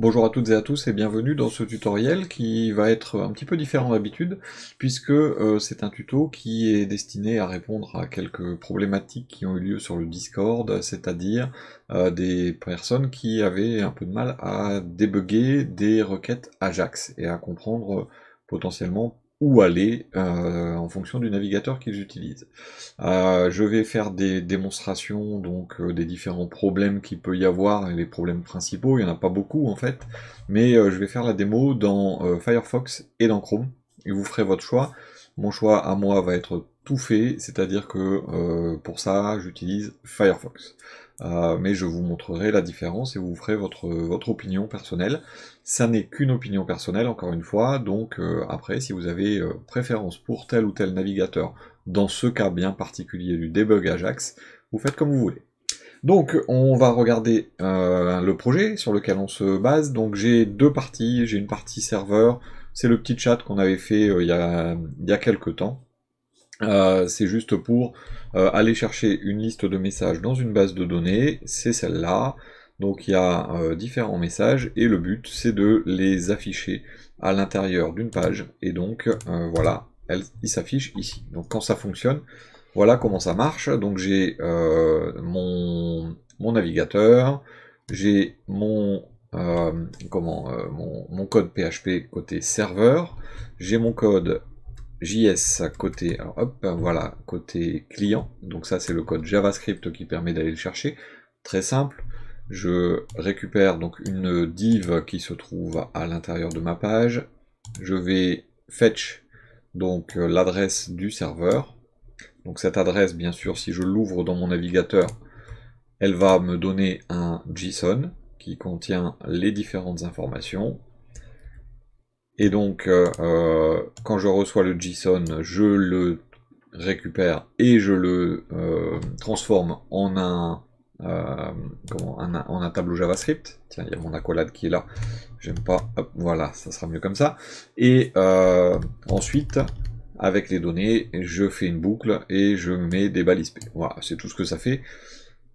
Bonjour à toutes et à tous et bienvenue dans ce tutoriel qui va être un petit peu différent d'habitude puisque euh, c'est un tuto qui est destiné à répondre à quelques problématiques qui ont eu lieu sur le Discord, c'est-à-dire euh, des personnes qui avaient un peu de mal à débuguer des requêtes Ajax et à comprendre euh, potentiellement où aller euh, en fonction du navigateur qu'ils utilisent. Euh, je vais faire des démonstrations donc euh, des différents problèmes qu'il peut y avoir et les problèmes principaux. Il n'y en a pas beaucoup en fait, mais je vais faire la démo dans Firefox et dans Chrome. Et vous ferez votre choix. Mon choix à moi va être tout fait, c'est-à-dire que pour ça j'utilise Firefox. mais je vous montrerai la différence et vous ferez votre, votre opinion personnelle. Ça n'est qu'une opinion personnelle, encore une fois, donc euh, après, si vous avez euh, préférence pour tel ou tel navigateur, dans ce cas bien particulier du debug Ajax, vous faites comme vous voulez. Donc, on va regarder euh, le projet sur lequel on se base. Donc, j'ai deux parties. J'ai une partie serveur. C'est le petit chat qu'on avait fait il y, a, il y a quelques temps. c'est juste pour aller chercher une liste de messages dans une base de données, c'est celle-là. Donc il y a euh, différents messages et le but c'est de les afficher à l'intérieur d'une page et donc euh, voilà, elle, ils s'affichent ici. Donc quand ça fonctionne, voilà comment ça marche. Donc j'ai euh, mon, navigateur, j'ai mon, mon, code PHP côté serveur, j'ai mon code JS côté, voilà, côté client. Donc ça c'est le code JavaScript qui permet d'aller le chercher. Très simple. Je récupère donc une div qui se trouve à l'intérieur de ma page. Je vais fetch donc l'adresse du serveur. Donc cette adresse, bien sûr, si je l'ouvre dans mon navigateur, elle va me donner un JSON qui contient les différentes informations. Et donc, euh, euh, quand je reçois le JSON, je le récupère et je le euh, transforme en un euh, en, un tableau JavaScript. Tiens, il y a mon accolade qui est là. J'aime pas. Hop, voilà, ça sera mieux comme ça. Et euh, ensuite, avec les données, je fais une boucle et je mets des balises Voilà, c'est tout ce que ça fait.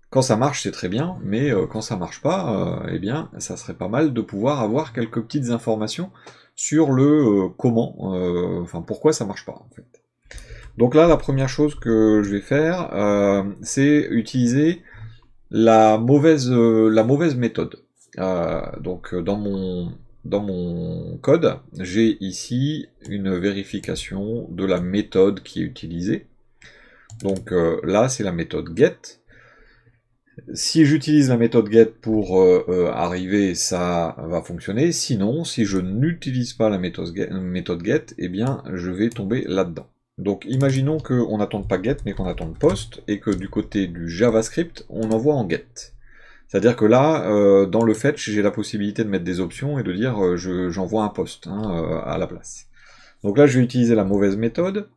Quand ça marche, c'est très bien, mais euh, quand ça marche pas, eh bien, ça serait pas mal de pouvoir avoir quelques petites informations sur le comment, enfin pourquoi ça marche pas en fait. Donc là, la première chose que je vais faire, c'est utiliser la mauvaise, euh, la mauvaise méthode. Euh, donc euh, dans mon, dans mon code, j'ai ici une vérification de la méthode qui est utilisée. Donc là, c'est la méthode get. Si j'utilise la méthode get pour arriver, ça va fonctionner. Sinon, si je n'utilise pas la méthode get, méthode get, eh bien, je vais tomber là-dedans. Donc imaginons qu'on n'attende pas get, mais qu'on attende post, et que du côté du JavaScript, on envoie en get. C'est-à-dire que là, euh, dans le fetch, j'ai la possibilité de mettre des options et de dire euh, j'envoie un post hein, euh, à la place. Donc là, je vais utiliser la mauvaise méthode.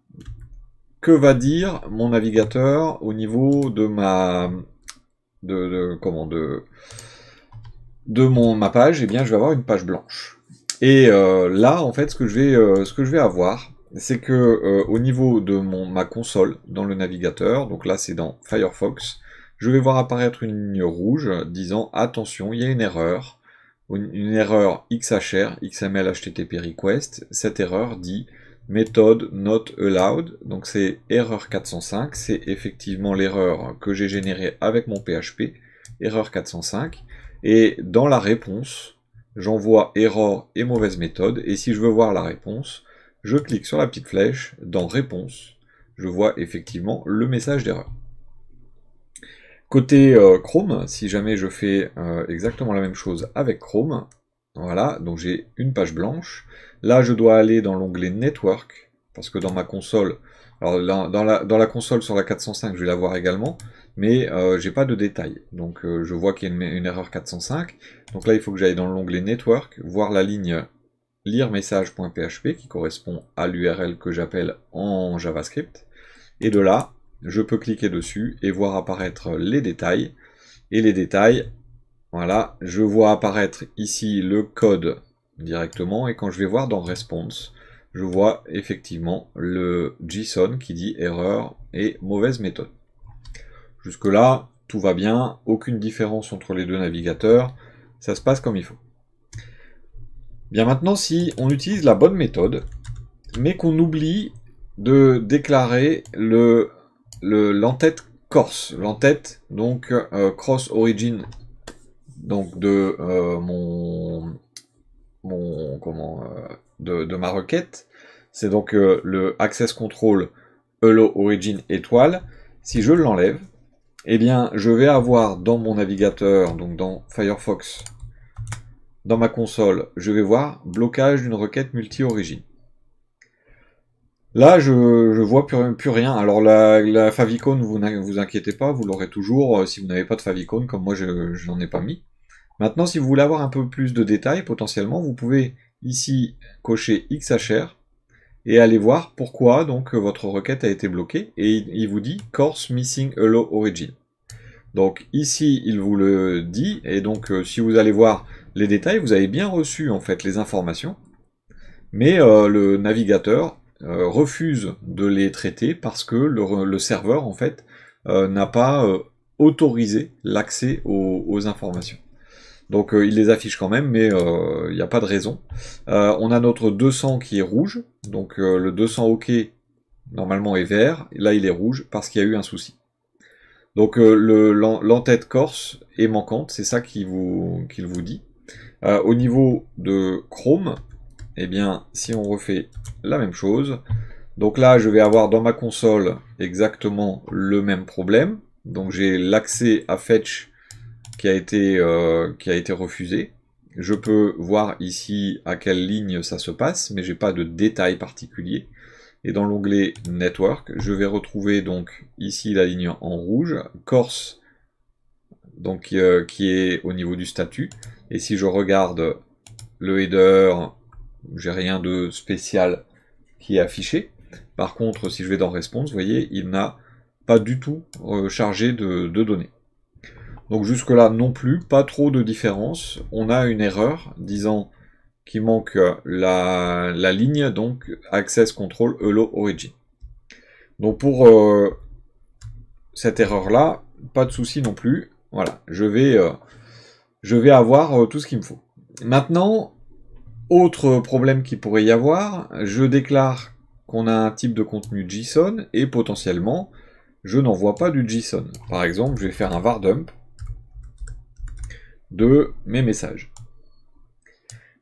Que va dire mon navigateur au niveau de ma de, de comment de de mon ma page Eh bien, je vais avoir une page blanche. Et là, en fait, ce que je vais ce que je vais avoir, c'est que euh, au niveau de mon, ma console, dans le navigateur, donc là c'est dans Firefox, je vais voir apparaître une ligne rouge disant attention, il y a une erreur, une, erreur XHR, XML HTTP request, cette erreur dit méthode not allowed, donc c'est erreur 405, c'est effectivement l'erreur que j'ai générée avec mon PHP, erreur 405, et dans la réponse, j'envoie erreur et mauvaise méthode, et si je veux voir la réponse, je clique sur la petite flèche, dans Réponse, je vois effectivement le message d'erreur. Côté euh, Chrome, si jamais je fais euh, exactement la même chose avec Chrome, voilà, donc j'ai une page blanche. Là, je dois aller dans l'onglet Network, parce que dans ma console, dans, la, console sur la 405, je vais la voir également, mais je euh, j'ai pas de détails. Donc je vois qu'il y a une, erreur 405. Donc là, il faut que j'aille dans l'onglet Network, voir la ligne lire message.php qui correspond à l'URL que j'appelle en JavaScript. Et de là, je peux cliquer dessus et voir apparaître les détails. Et les détails, voilà, je vois apparaître ici le code directement. Et quand je vais voir dans response, je vois effectivement le JSON qui dit erreur et mauvaise méthode. Jusque là, tout va bien, aucune différence entre les deux navigateurs, ça se passe comme il faut. Bien maintenant, si on utilise la bonne méthode, mais qu'on oublie de déclarer le l'entête CORS, corse, l'entête donc euh, cross origin donc euh, euh, de de, ma requête, c'est donc le access control hello origin étoile. Si je l'enlève, eh bien je vais avoir dans mon navigateur donc dans Firefox dans ma console, je vais voir blocage d'une requête multi-origine. Là, je, ne vois plus, rien. Alors la, la favicon, vous vous inquiétez pas, vous l'aurez toujours euh, si vous n'avez pas de favicon, comme moi je, n'en ai pas mis. Maintenant, si vous voulez avoir un peu plus de détails, potentiellement, vous pouvez ici cocher XHR et aller voir pourquoi donc votre requête a été bloquée et il vous dit course missing hello origin. Donc ici, il vous le dit et donc euh, si vous allez voir les détails, vous avez bien reçu en fait les informations, mais euh, le navigateur euh, refuse de les traiter parce que le, serveur en fait euh, n'a pas autorisé l'accès aux, informations. Donc il les affiche quand même, mais il n'y a pas de raison. on a notre 200 qui est rouge, donc le 200 OK normalement est vert, là il est rouge parce qu'il y a eu un souci. Donc l'entête corse est manquante, c'est ça qu'il vous dit. Euh, au niveau de Chrome, eh bien, si on refait la même chose, donc là, je vais avoir dans ma console exactement le même problème. Donc j'ai l'accès à Fetch qui a, été, euh, refusé. Je peux voir ici à quelle ligne ça se passe, mais je n'ai pas de détails particuliers. Et dans l'onglet Network, je vais retrouver donc ici la ligne en rouge, Corse, donc euh, qui est au niveau du statut. Et si je regarde le header, j'ai rien de spécial qui est affiché. Par contre, si je vais dans Response, vous voyez, il n'a pas du tout euh, chargé de, données. Donc jusque-là non plus, pas trop de différence. On a une erreur disant qu'il manque la, ligne, donc Access Control Hello Origin. Donc pour euh, cette erreur-là, pas de souci non plus. Voilà, je vais euh, je vais avoir euh, tout ce qu'il me faut. Maintenant, autre problème qui pourrait y avoir, je déclare qu'on a un type de contenu JSON et potentiellement je n'envoie pas du JSON. Par exemple, je vais faire un var dump de mes messages.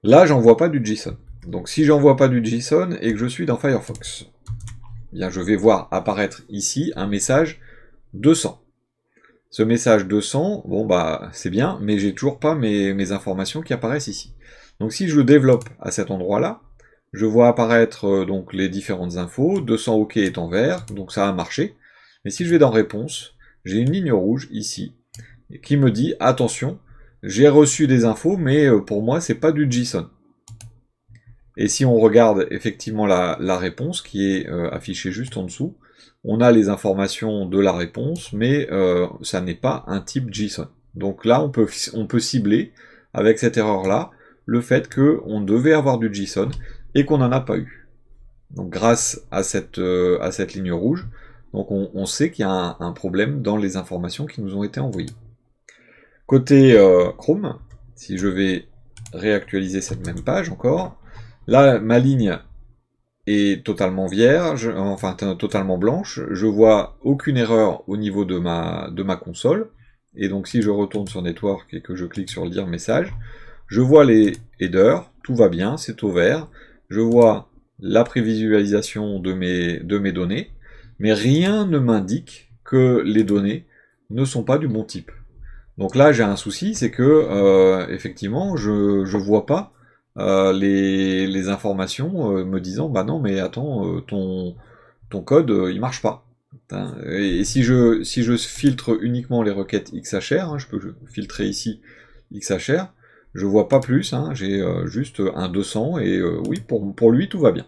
Là, j'envoie pas du JSON. Donc si j'envoie pas du JSON et que je suis dans Firefox, eh bien je vais voir apparaître ici un message 200. Ce message 200, bon bah c'est bien, mais j'ai toujours pas mes, mes, informations qui apparaissent ici. Donc si je le développe à cet endroit-là, je vois apparaître euh, donc les différentes infos, 200 OK est en vert, donc ça a marché. Mais si je vais dans réponse, j'ai une ligne rouge ici qui me dit attention, j'ai reçu des infos, mais euh, pour moi c'est pas du JSON. Et si on regarde effectivement la, réponse qui est euh, affichée juste en dessous, on a les informations de la réponse, mais euh, ça n'est pas un type JSON. Donc là, on peut, on peut cibler, avec cette erreur-là, le fait que on devait avoir du JSON et qu'on n'en a pas eu. Donc grâce à cette, euh, à cette ligne rouge, donc on, sait qu'il y a un, problème dans les informations qui nous ont été envoyées. Côté euh, Chrome, si je vais réactualiser cette même page encore, là, ma ligne est totalement vierge, enfin totalement blanche. Je vois aucune erreur au niveau de ma, de ma console. Et donc si je retourne sur Network et que je clique sur le lire message, je vois les headers, tout va bien, c'est au vert. Je vois la prévisualisation de mes, de mes données, mais rien ne m'indique que les données ne sont pas du bon type. Donc là, j'ai un souci, c'est que euh, effectivement, je ne vois pas euh, les, informations euh, me disant bah non mais attends euh, ton, ton code il marche pas. Et, si je si je filtre uniquement les requêtes XHR, hein, je peux filtrer ici XHR, je vois pas plus, hein, j'ai juste un 200 et oui pour, pour lui tout va bien.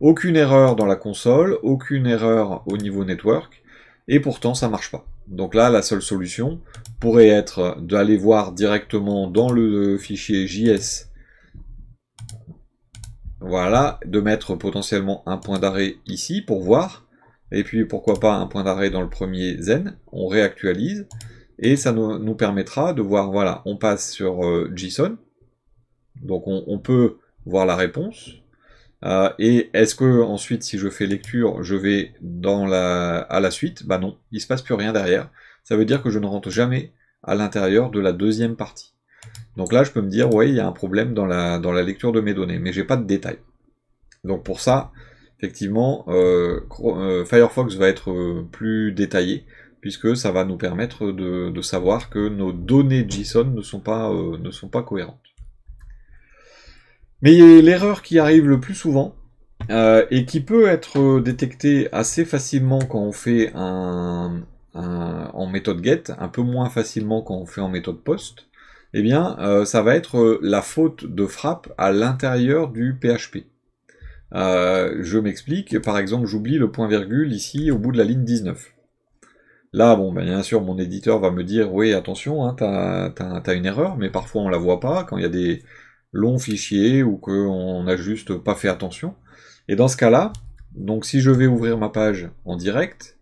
Aucune erreur dans la console, aucune erreur au niveau network, et pourtant ça marche pas. Donc là, la seule solution pourrait être d'aller voir directement dans le fichier JS voilà, de mettre potentiellement un point d'arrêt ici pour voir. Et puis pourquoi pas un point d'arrêt dans le premier zen. On réactualise. Et ça nous, permettra de voir, voilà, on passe sur euh, JSON. Donc on, peut voir la réponse. Euh, et est-ce que ensuite, si je fais lecture, je vais dans la, à la suite Bah non, il ne se passe plus rien derrière. Ça veut dire que je ne rentre jamais à l'intérieur de la deuxième partie. Donc là, je peux me dire, oui, il y a un problème dans la, lecture de mes données, mais je n'ai pas de détails. Donc pour ça, effectivement, euh, euh, Firefox va être euh, plus détaillé, puisque ça va nous permettre de, savoir que nos données JSON ne sont pas, ne sont pas cohérentes. Mais l'erreur qui arrive le plus souvent, et qui peut être détectée assez facilement quand on fait un, en méthode get, un peu moins facilement quand on fait en méthode post, eh bien, euh, ça va être euh, la faute de frappe à l'intérieur du PHP. Euh, je m'explique, par exemple, j'oublie le point virgule ici au bout de la ligne 19. Là, bon, ben, bien sûr, mon éditeur va me dire, oui, attention, hein, t'as as, une erreur, mais parfois on ne la voit pas quand il y a des longs fichiers ou qu'on n'a juste pas fait attention. Et dans ce cas-là, donc si je vais ouvrir ma page en direct,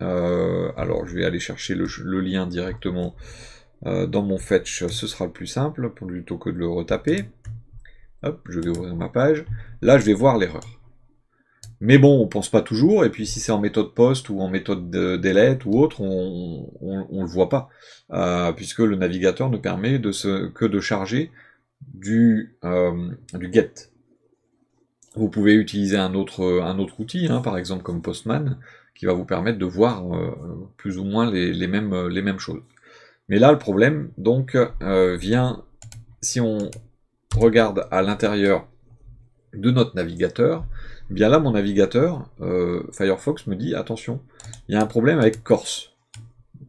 alors je vais aller chercher le lien directement euh, dans mon fetch, ce sera le plus simple plutôt que de le retaper. Hop, je vais ouvrir ma page. Là, je vais voir l'erreur. Mais bon, on pense pas toujours, et puis si c'est en méthode post ou en méthode delete ou autre, on, ne le voit pas, euh, puisque le navigateur ne permet que de charger euh, du, get. Vous pouvez utiliser un autre, outil, hein, par exemple comme Postman, qui va vous permettre de voir plus ou moins les mêmes choses. Mais là, le problème, donc, euh, vient, si on regarde à l'intérieur de notre navigateur, eh bien là, mon navigateur, euh, Firefox, me dit, attention, il y a un problème avec Corse.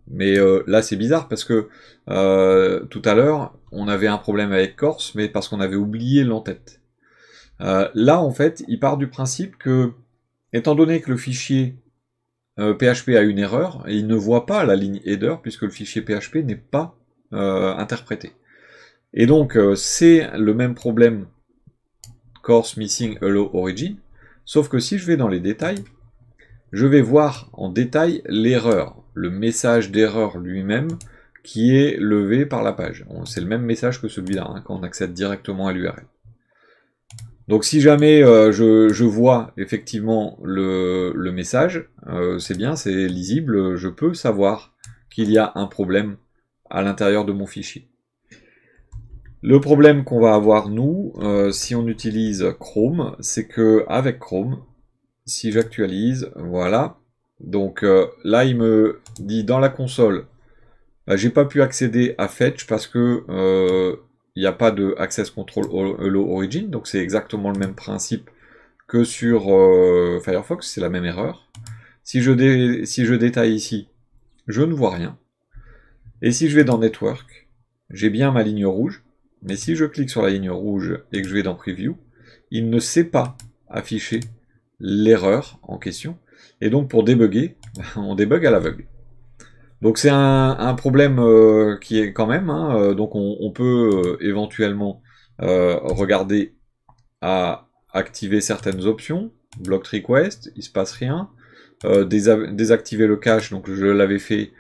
Mais euh, là, c'est bizarre parce que tout à l'heure, on avait un problème avec Corse, mais parce qu'on avait oublié l'entête. là, en fait, il part du principe que, étant donné que le fichier PHP euh, a une erreur et il ne voit pas la ligne header puisque le fichier PHP n'est pas euh, interprété. Et donc euh, c'est le même problème course missing hello origin, sauf que si je vais dans les détails, je vais voir en détail l'erreur, le message d'erreur lui-même qui est levé par la page. C'est le même message que celui-là hein, quand on accède directement à l'URL. Donc si jamais euh, je, vois effectivement le, message, euh, c'est bien, c'est lisible, je peux savoir qu'il y a un problème à l'intérieur de mon fichier. Le problème qu'on va avoir nous, euh, si on utilise Chrome, c'est que avec Chrome, si j'actualise, voilà, donc là il me dit dans la console, bah, j'ai pas pu accéder à Fetch parce que il n'y a pas de access control hello origin, donc c'est exactement le même principe que sur euh, Firefox, c'est la même erreur. Si je, si je détaille ici, je ne vois rien. Et si je vais dans Network, j'ai bien ma ligne rouge, mais si je clique sur la ligne rouge et que je vais dans Preview, il ne sait pas afficher l'erreur en question. Et donc pour débugger, on débug à l'aveugle. Donc c'est un, problème euh, qui est quand même. Hein, euh, donc on, peut euh, éventuellement regarder à activer certaines options. Block request, il se passe rien. désactiver le cache, donc je l'avais fait,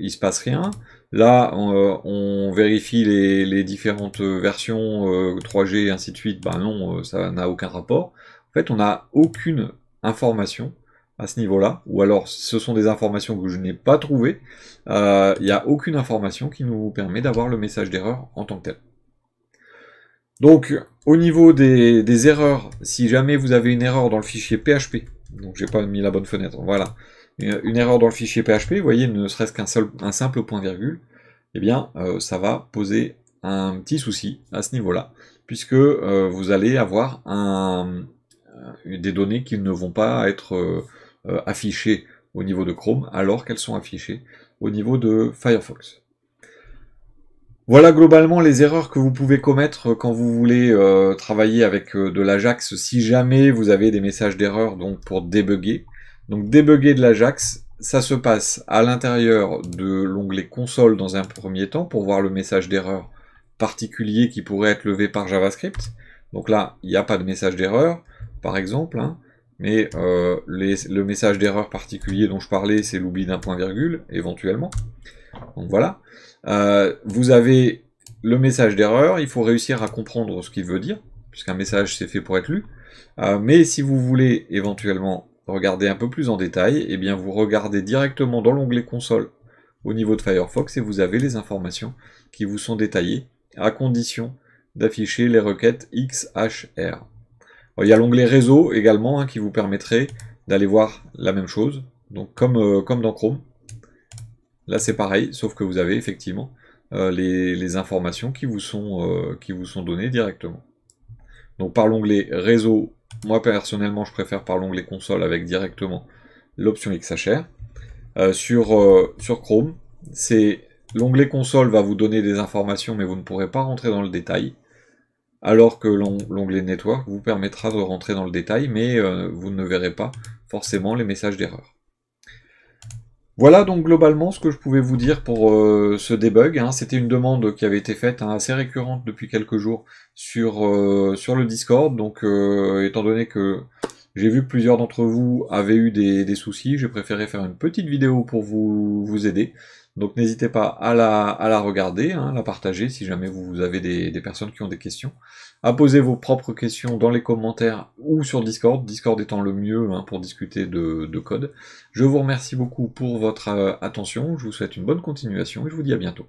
il se passe rien. Là, on, vérifie les, les, différentes versions 3G et ainsi de suite. Ben non, ça n'a aucun rapport. En fait, on n'a aucune information à ce niveau-là, ou alors ce sont des informations que je n'ai pas trouvées, il euh, n'y a aucune information qui nous permet d'avoir le message d'erreur en tant que tel. Donc au niveau des, erreurs, si jamais vous avez une erreur dans le fichier PHP, donc j'ai pas mis la bonne fenêtre, voilà, euh, une, erreur dans le fichier PHP, vous voyez, ne serait-ce qu'un seul, un simple point virgule, eh bien euh, ça va poser un petit souci à ce niveau-là, puisque vous allez avoir un, des données qui ne vont pas être euh, affichées au niveau de Chrome alors qu'elles sont affichées au niveau de Firefox. Voilà globalement les erreurs que vous pouvez commettre quand vous voulez euh, travailler avec euh, de l'Ajax si jamais vous avez des messages d'erreur donc pour débugger. Donc débugger de l'Ajax, ça se passe à l'intérieur de l'onglet console dans un premier temps pour voir le message d'erreur particulier qui pourrait être levé par JavaScript. Donc là, il n'y a pas de message d'erreur, par exemple. Hein. Mais euh, le message d'erreur particulier dont je parlais, c'est l'oubli d'un point virgule, éventuellement. Donc voilà. Euh, vous avez le message d'erreur, il faut réussir à comprendre ce qu'il veut dire, puisqu'un message c'est fait pour être lu. Euh, mais si vous voulez éventuellement regarder un peu plus en détail, eh bien vous regardez directement dans l'onglet console au niveau de Firefox et vous avez les informations qui vous sont détaillées à condition d'afficher les requêtes XHR. Il y a l'onglet réseau également hein, qui vous permettrait d'aller voir la même chose. Donc comme, euh, comme dans Chrome. Là c'est pareil, sauf que vous avez effectivement euh, les, informations qui vous, sont, euh, qui vous sont données directement. Donc par l'onglet réseau, moi personnellement je préfère par l'onglet console avec directement l'option XHR. sur, sur Chrome, c'est l'onglet console va vous donner des informations mais vous ne pourrez pas rentrer dans le détail alors que l'onglet Network vous permettra de rentrer dans le détail, mais euh, vous ne verrez pas forcément les messages d'erreur. Voilà donc globalement ce que je pouvais vous dire pour euh, ce debug. Hein. C'était une demande qui avait été faite hein, assez récurrente depuis quelques jours sur, euh, sur le Discord. Donc étant donné que j'ai vu que plusieurs d'entre vous avaient eu des, soucis. J'ai préféré faire une petite vidéo pour vous, aider. Donc n'hésitez pas à la, regarder, à hein, la partager si jamais vous, avez des, personnes qui ont des questions. À poser vos propres questions dans les commentaires ou sur Discord, Discord étant le mieux hein, pour discuter de code. Je vous remercie beaucoup pour votre euh, attention, je vous souhaite une bonne continuation et je vous dis à bientôt.